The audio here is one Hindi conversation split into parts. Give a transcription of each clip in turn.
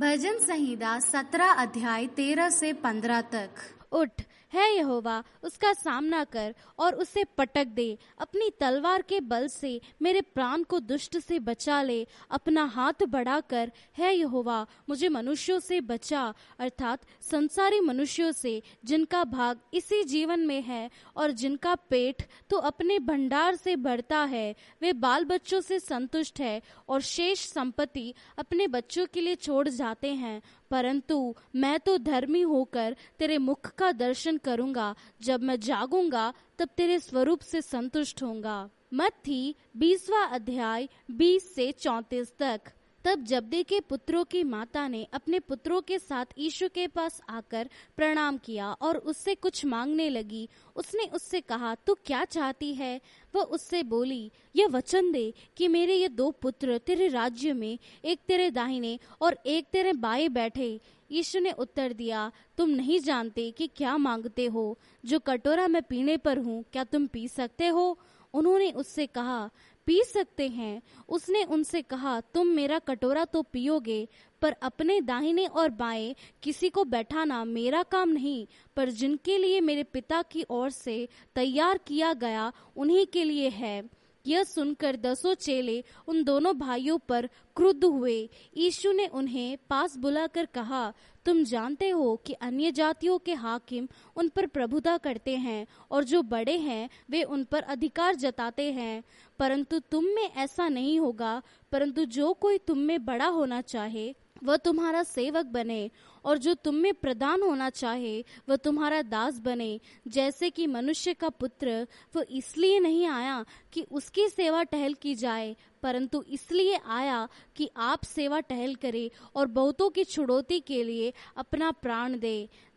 भजन संहिता सत्रह अध्याय तेरह से पंद्रह तक उठ है यहोवा उसका सामना कर और उसे पटक दे अपनी तलवार के बल से मेरे प्राण को दुष्ट से बचा ले अपना हाथ बढ़ाकर है यहोवा मुझे मनुष्यों से बचा अर्थात संसारी मनुष्यों से जिनका भाग इसी जीवन में है और जिनका पेट तो अपने भंडार से भरता है वे बाल बच्चों से संतुष्ट है और शेष संपत्ति अपने बच्चों के लिए छोड़ जाते हैं परंतु मैं तो धर्मी होकर तेरे मुख का दर्शन करूंगा जब मैं जागूंगा तब तेरे स्वरूप से संतुष्ट होऊंगा थी बीसवा अध्याय बीस से चौंतीस तक तब जब्दे के पुत्रों की माता ने अपने पुत्रों के साथ यीशु के पास आकर प्रणाम किया और उससे कुछ मांगने लगी उसने उससे कहा तू क्या चाहती है वह उससे बोली यह वचन दे कि मेरे ये दो पुत्र तेरे राज्य में एक तेरे दाहिने और एक तेरे बाए बैठे यीशु ने उत्तर दिया तुम नहीं जानते कि क्या मांगते हो जो कटोरा मैं पीने पर हूँ क्या तुम पी सकते हो उन्होंने उससे कहा पी सकते हैं उसने उनसे कहा तुम मेरा कटोरा तो पियोगे पर अपने दाहिने और बाएं किसी को बैठाना मेरा काम नहीं पर जिनके लिए मेरे पिता की ओर से तैयार किया गया उन्हीं के लिए है यह सुनकर दसों चेले उन दोनों भाइयों पर क्रुद्ध हुए यीशु ने उन्हें पास बुलाकर कहा तुम जानते हो कि अन्य जातियों के हाकिम उन पर प्रभुता करते हैं और जो बड़े हैं वे उन पर अधिकार जताते हैं परंतु तुम में ऐसा नहीं होगा परंतु जो कोई तुम में बड़ा होना चाहे वह तुम्हारा सेवक बने और जो तुम में प्रदान होना चाहे वह तुम्हारा दास बने जैसे कि मनुष्य का पुत्र वह इसलिए नहीं आया कि उसकी सेवा टहल की जाए परंतु इसलिए आया कि आप सेवा टहल करें और बहुतों की छुड़ौती के लिए अपना प्राण दे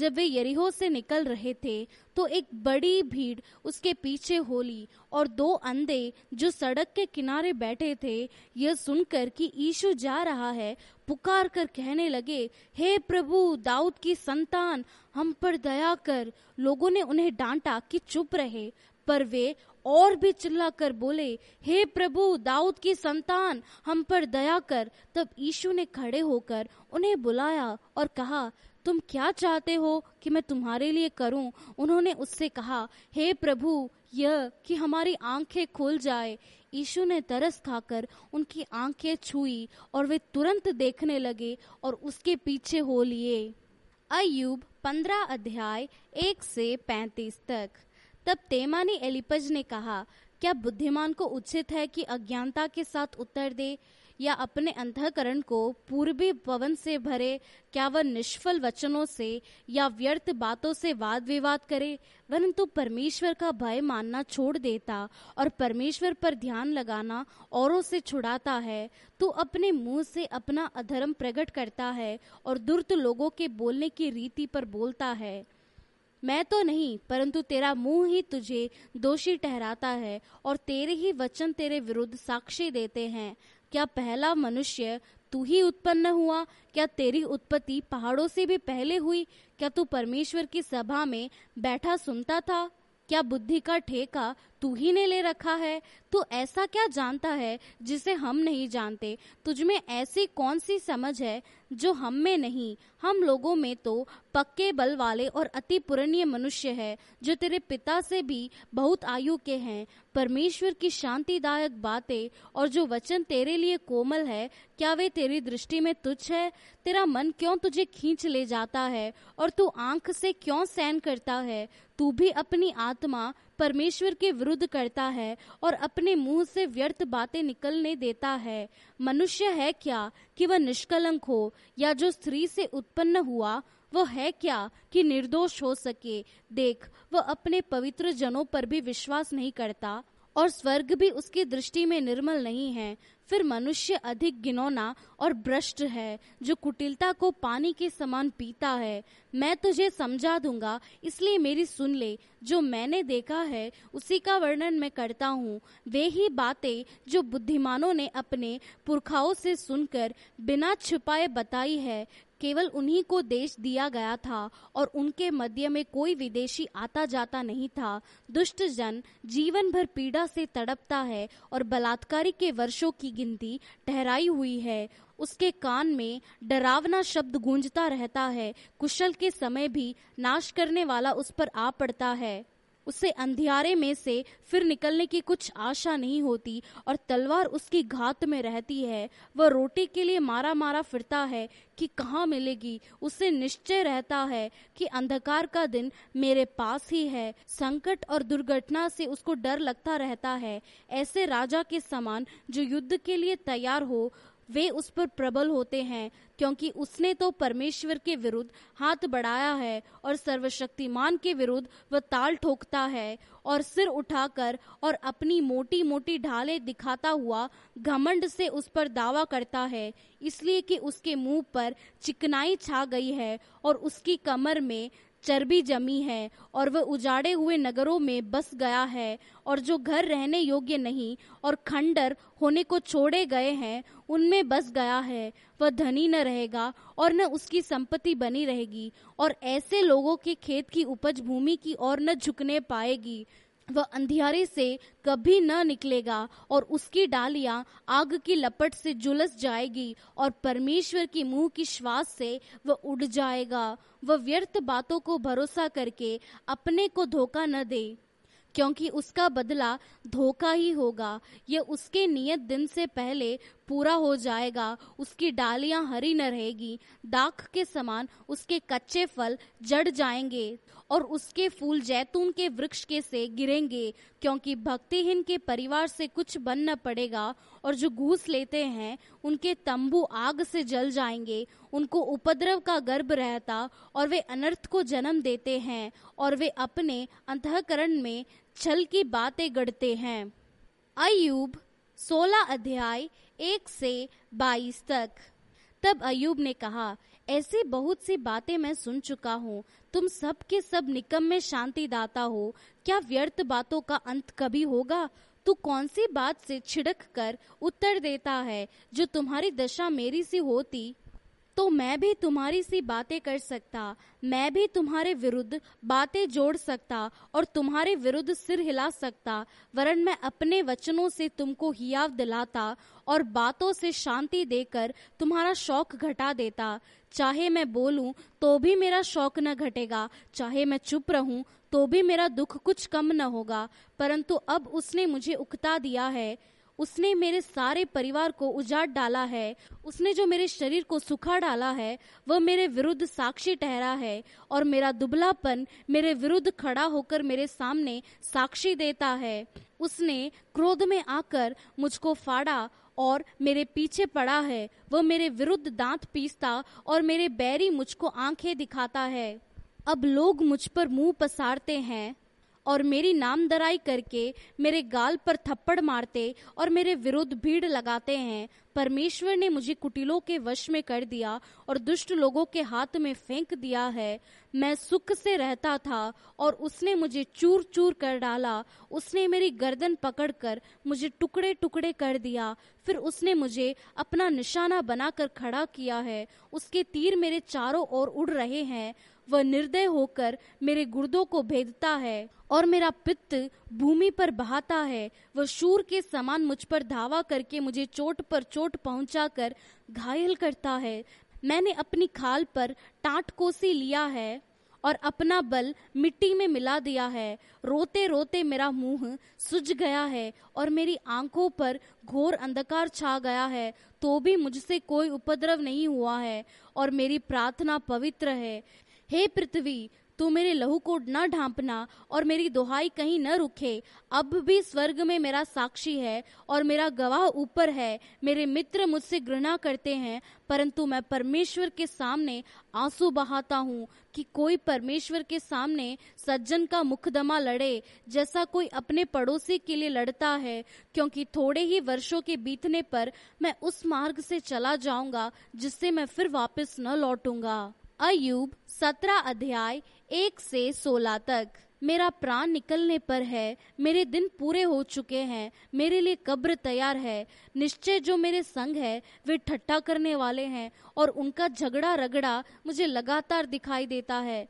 जब वे यरीहो से निकल रहे थे तो एक बड़ी भीड़ उसके पीछे होली और दो अंधे जो सड़क के किनारे बैठे थे यह सुनकर कि ईशु जा रहा है पुकार कर कहने लगे हे hey, प्रभु प्रभु दाऊद की संतान हम पर दया कर लोगों ने उन्हें डांटा कि चुप रहे पर वे और भी चिल्ला कर बोले हे प्रभु दाऊद की संतान हम पर दया कर तब यीशु ने खड़े होकर उन्हें बुलाया और कहा तुम क्या चाहते हो कि मैं तुम्हारे लिए करूं उन्होंने उससे कहा हे hey प्रभु यह कि हमारी आंखें खुल जाए यीशु ने तरस खाकर उनकी आंखें छुई और वे तुरंत देखने लगे और उसके पीछे हो लिए अयुब पंद्रह अध्याय एक से पैंतीस तक तब तेमानी एलिपज ने कहा क्या बुद्धिमान को उचित है कि अज्ञानता के साथ उत्तर दे या अपने अंतकरण को पूर्वी पवन से भरे क्या वह निष्फल वचनों से या व्यर्थ बातों से वाद विवाद करे परंतु परमेश्वर का भय मानना छोड़ देता और परमेश्वर पर ध्यान लगाना औरों से छुड़ाता है तू तो अपने मुंह से अपना अधर्म प्रकट करता है और दुर्त लोगों के बोलने की रीति पर बोलता है मैं तो नहीं परंतु तेरा मुंह ही तुझे दोषी ठहराता है और तेरे ही वचन तेरे विरुद्ध साक्षी देते हैं क्या पहला मनुष्य तू ही उत्पन्न हुआ क्या तेरी उत्पत्ति पहाड़ों से भी पहले हुई क्या तू परमेश्वर की सभा में बैठा सुनता था क्या बुद्धि का ठेका तू ही ने ले रखा है तू ऐसा क्या जानता है जिसे हम नहीं जानते तुझमें ऐसी कौन सी समझ है जो हम में नहीं हम लोगों में तो पक्के बल वाले और अति पुरण्य मनुष्य है जो तेरे पिता से भी बहुत आयु के हैं परमेश्वर की शांतिदायक बातें और जो वचन तेरे लिए कोमल है क्या वे तेरी दृष्टि में तुच्छ है तेरा मन क्यों तुझे खींच ले जाता है और तू आंख से क्यों सहन करता है तू भी अपनी आत्मा परमेश्वर के विरुद्ध करता है और अपने मुंह से व्यर्थ बातें निकलने देता है मनुष्य है क्या कि वह निष्कलंक हो या जो स्त्री से उत्पन्न हुआ वह है क्या कि निर्दोष हो सके देख वह अपने पवित्र जनों पर भी विश्वास नहीं करता और स्वर्ग भी उसकी दृष्टि में निर्मल नहीं है फिर मनुष्य अधिक गिनौना और भ्रष्ट है जो कुटिलता को पानी के समान पीता है मैं तुझे समझा दूंगा इसलिए मेरी सुन ले जो मैंने देखा है उसी का वर्णन मैं करता हूँ वे ही बातें जो बुद्धिमानों ने अपने पुरखाओं से सुनकर बिना छुपाए बताई है केवल उन्हीं को देश दिया गया था और उनके मध्य में कोई विदेशी आता जाता नहीं था दुष्ट जन जीवन भर पीड़ा से तड़पता है और बलात्कारी के वर्षों की गिनती ठहराई हुई है उसके कान में डरावना शब्द गूंजता रहता है कुशल के समय भी नाश करने वाला उस पर आ पड़ता है उसे अंधियारे में से फिर निकलने की कुछ आशा नहीं होती और तलवार उसकी घात में रहती है वह रोटी के लिए मारा मारा फिरता है कि कहाँ मिलेगी उसे निश्चय रहता है कि अंधकार का दिन मेरे पास ही है संकट और दुर्घटना से उसको डर लगता रहता है ऐसे राजा के समान जो युद्ध के लिए तैयार हो वे उस पर प्रबल होते हैं क्योंकि उसने तो परमेश्वर के विरुद्ध हाथ बढ़ाया है और सर्वशक्तिमान के विरुद्ध वह ताल ठोकता है और सिर उठाकर और अपनी मोटी मोटी ढाले दिखाता हुआ घमंड से उस पर दावा करता है इसलिए कि उसके मुंह पर चिकनाई छा गई है और उसकी कमर में चर्बी जमी है और वह उजाड़े हुए नगरों में बस गया है और जो घर रहने योग्य नहीं और खंडर होने को छोड़े गए हैं उनमें बस गया है वह धनी न रहेगा और न उसकी संपत्ति बनी रहेगी और ऐसे लोगों के खेत की उपज भूमि की ओर न झुकने पाएगी वह अंधियारे से कभी न निकलेगा और उसकी डालियां आग की लपट से जुलस जाएगी और परमेश्वर की मुंह की श्वास से वह उड़ जाएगा वह व्यर्थ बातों को भरोसा करके अपने को धोखा न दे क्योंकि उसका बदला धोखा ही होगा यह उसके नियत दिन से पहले पूरा हो जाएगा उसकी डालियां हरी न रहेगी दाख के समान उसके कच्चे फल जड़ जाएंगे और उसके फूल जैतून के वृक्ष के से गिरेंगे क्योंकि भक्तिहीन के परिवार से कुछ बन न पड़ेगा और जो घूस लेते हैं उनके तंबू आग से जल जाएंगे उनको उपद्रव का गर्भ रहता और वे अनर्थ को जन्म देते हैं और वे अपने अंतकरण में छल की बातें गढ़ते हैं अयुब सोलह अध्याय एक से बाईस तक तब अयूब ने कहा ऐसी बहुत सी बातें मैं सुन चुका हूँ तुम सब के सब निकम में शांति दाता हो क्या व्यर्थ बातों का अंत कभी होगा तू कौन सी बात से छिड़क कर उत्तर देता है जो तुम्हारी दशा मेरी सी होती तो मैं भी तुम्हारी सी बातें कर सकता मैं भी तुम्हारे विरुद्ध बातें जोड़ सकता और तुम्हारे विरुद्ध सिर हिला सकता वरन मैं अपने वचनों से तुमको हियाव दिलाता और बातों से शांति देकर तुम्हारा शौक घटा देता चाहे मैं बोलूं तो भी मेरा शौक न घटेगा चाहे मैं चुप रहूं तो भी मेरा दुख कुछ कम न होगा परंतु अब उसने मुझे उकता दिया है उसने मेरे सारे परिवार को उजाड़ डाला है उसने जो मेरे शरीर को सुखा डाला है वह मेरे विरुद्ध साक्षी ठहरा है और मेरा दुबलापन मेरे विरुद्ध खड़ा होकर मेरे सामने साक्षी देता है उसने क्रोध में आकर मुझको फाड़ा और मेरे पीछे पड़ा है वह मेरे विरुद्ध दांत पीसता और मेरे बैरी मुझको आंखें दिखाता है अब लोग मुझ पर मुंह पसारते हैं और मेरी नामदराई करके मेरे गाल पर थप्पड़ मारते और मेरे विरुद्ध भीड़ लगाते हैं परमेश्वर ने मुझे कुटिलों के वश में कर दिया और दुष्ट लोगों के हाथ में फेंक दिया है मैं सुख से रहता था और उसने मुझे चूर चूर कर डाला उसने मेरी गर्दन पकड़कर मुझे टुकड़े टुकड़े कर दिया फिर उसने मुझे अपना निशाना बनाकर खड़ा किया है उसके तीर मेरे चारों ओर उड़ रहे हैं वह निर्दय होकर मेरे गुर्दों को भेदता है और मेरा पित्त भूमि पर बहाता है वह शूर के समान मुझ पर धावा करके मुझे चोट पर चोट पहुंचाकर घायल करता है मैंने अपनी खाल पर टाट कोसी लिया है और अपना बल मिट्टी में मिला दिया है रोते रोते मेरा मुंह सुज गया है और मेरी आंखों पर घोर अंधकार छा गया है तो भी मुझसे कोई उपद्रव नहीं हुआ है और मेरी प्रार्थना पवित्र है हे पृथ्वी तू मेरे लहू को न ढांपना और मेरी दुहाई कहीं न रुके अब भी स्वर्ग में मेरा साक्षी है और मेरा गवाह ऊपर है मेरे मित्र मुझसे घृणा करते हैं परंतु मैं परमेश्वर के सामने आंसू बहाता हूँ कि कोई परमेश्वर के सामने सज्जन का मुखदमा लड़े जैसा कोई अपने पड़ोसी के लिए लड़ता है क्योंकि थोड़े ही वर्षों के बीतने पर मैं उस मार्ग से चला जाऊंगा जिससे मैं फिर वापस न लौटूंगा अयुब सत्रह अध्याय एक से सोलह तक मेरा प्राण निकलने पर है मेरे दिन पूरे हो चुके हैं मेरे लिए कब्र तैयार है निश्चय जो मेरे संग है वे ठट्ठा करने वाले हैं और उनका झगड़ा रगड़ा मुझे लगातार दिखाई देता है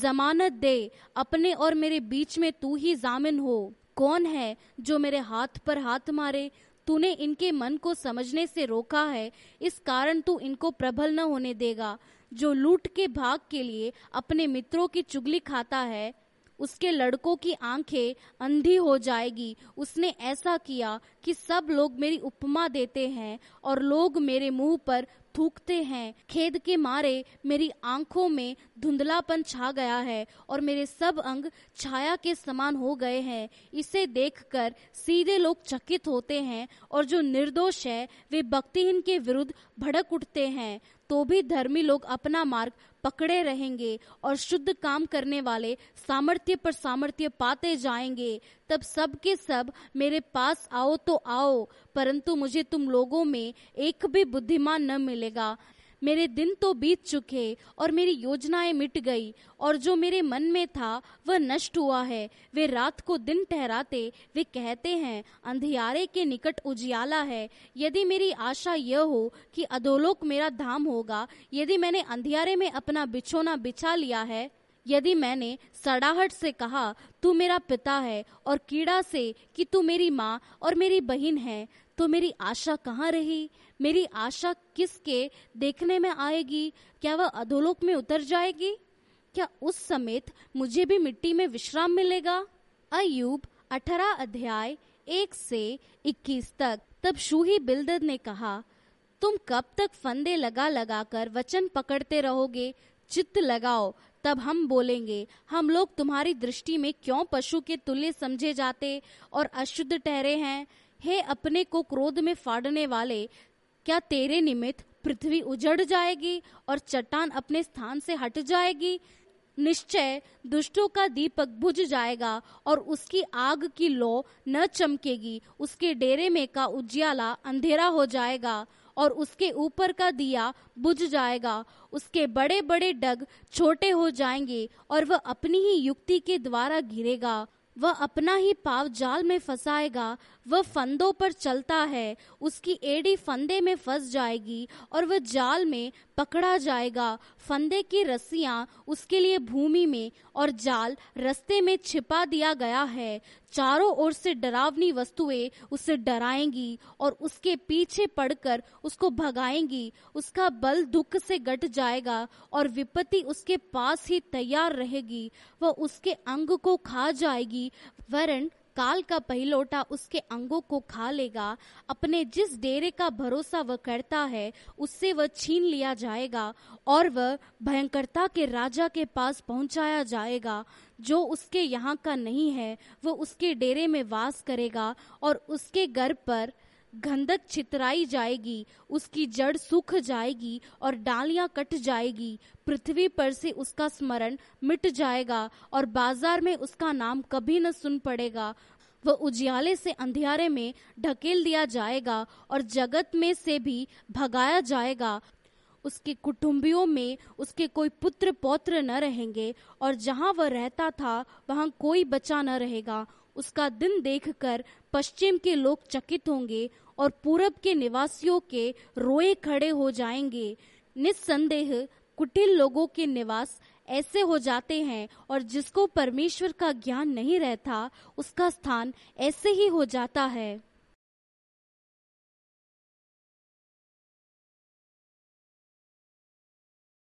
जमानत दे अपने और मेरे बीच में तू ही जामिन हो कौन है जो मेरे हाथ पर हाथ मारे तूने इनके मन को समझने से रोका है इस कारण तू इनको प्रबल न होने देगा जो लूट के भाग के लिए अपने मित्रों की चुगली खाता है उसके लड़कों की आंखें अंधी हो जाएगी उसने ऐसा किया कि सब लोग मेरी उपमा देते हैं और लोग मेरे मुंह पर थूकते हैं खेद के मारे मेरी आंखों में धुंधलापन छा गया है और मेरे सब अंग छाया के समान हो गए हैं इसे देखकर सीधे लोग चकित होते हैं और जो निर्दोष है वे भक्तिहीन के विरुद्ध भड़क उठते हैं तो भी धर्मी लोग अपना मार्ग पकड़े रहेंगे और शुद्ध काम करने वाले सामर्थ्य पर सामर्थ्य पाते जाएंगे तब सब के सब मेरे पास आओ तो आओ परंतु मुझे तुम लोगों में एक भी बुद्धिमान न मिलेगा मेरे दिन तो बीत चुके और मेरी योजनाएं मिट गई और जो मेरे मन में था वह नष्ट हुआ है वे रात को दिन ठहराते वे कहते हैं अंधियारे के निकट उजियाला है यदि मेरी आशा यह हो कि अधोलोक मेरा धाम होगा यदि मैंने अंधियारे में अपना बिछोना बिछा लिया है यदि मैंने सड़ाहट से कहा तू मेरा पिता है और कीड़ा से कि तू मेरी माँ और मेरी बहन है तो मेरी आशा कहाँ रही मेरी आशा किसके देखने में आएगी क्या वह अधोलोक में उतर जाएगी क्या उस समेत मुझे भी मिट्टी में विश्राम मिलेगा अयुब अठारह अध्याय एक से इक्कीस तक तब शूही बिलदद ने कहा तुम कब तक फंदे लगा लगा कर वचन पकड़ते रहोगे चित्त लगाओ तब हम बोलेंगे हम लोग तुम्हारी दृष्टि में क्यों पशु के तुल्य समझे जाते और अशुद्ध ठहरे हैं हे अपने को क्रोध में फाड़ने वाले क्या तेरे निमित्त पृथ्वी उजड़ जाएगी और चट्टान अपने स्थान से हट जाएगी निश्चय दुष्टों का दीपक बुझ जाएगा और उसकी आग की लो न चमकेगी उसके डेरे में का उज्याला अंधेरा हो जाएगा और उसके ऊपर का दिया बुझ जाएगा उसके बड़े बड़े डग छोटे हो जाएंगे और वह अपनी ही युक्ति के द्वारा गिरेगा वह अपना ही पाव जाल में फंसाएगा वह फंदों पर चलता है उसकी एड़ी फंदे में फंस जाएगी और वह जाल में पकड़ा जाएगा फंदे की रस्सियां उसके लिए भूमि में और जाल रस्ते में छिपा दिया गया है चारों ओर से डरावनी वस्तुएं उसे डराएंगी और उसके पीछे पड़कर उसको भगाएंगी उसका बल दुख से गट जाएगा और विपत्ति उसके पास ही तैयार रहेगी वह उसके अंग को खा जाएगी वरन काल का पहलोटा उसके अंगों को खा लेगा अपने जिस डेरे का भरोसा वह करता है उससे वह छीन लिया जाएगा और वह भयंकरता के राजा के पास पहुंचाया जाएगा जो उसके यहाँ का नहीं है वह उसके डेरे में वास करेगा और उसके घर पर गंधक छितराई जाएगी उसकी जड़ सूख जाएगी और डालियां कट जाएगी पृथ्वी पर से उसका स्मरण मिट जाएगा और बाजार में उसका नाम कभी न सुन पड़ेगा वह उजियाले से अंधियारे में ढकेल दिया जाएगा और जगत में से भी भगाया जाएगा उसके कुटुंबियों में उसके कोई पुत्र पौत्र न रहेंगे और जहाँ वह रहता था वहाँ कोई बचा न रहेगा उसका दिन देखकर पश्चिम के लोग चकित होंगे और पूरब के निवासियों के रोए खड़े हो जाएंगे निस्संदेह कुटिल लोगों के निवास ऐसे हो जाते हैं और जिसको परमेश्वर का ज्ञान नहीं रहता उसका स्थान ऐसे ही हो जाता है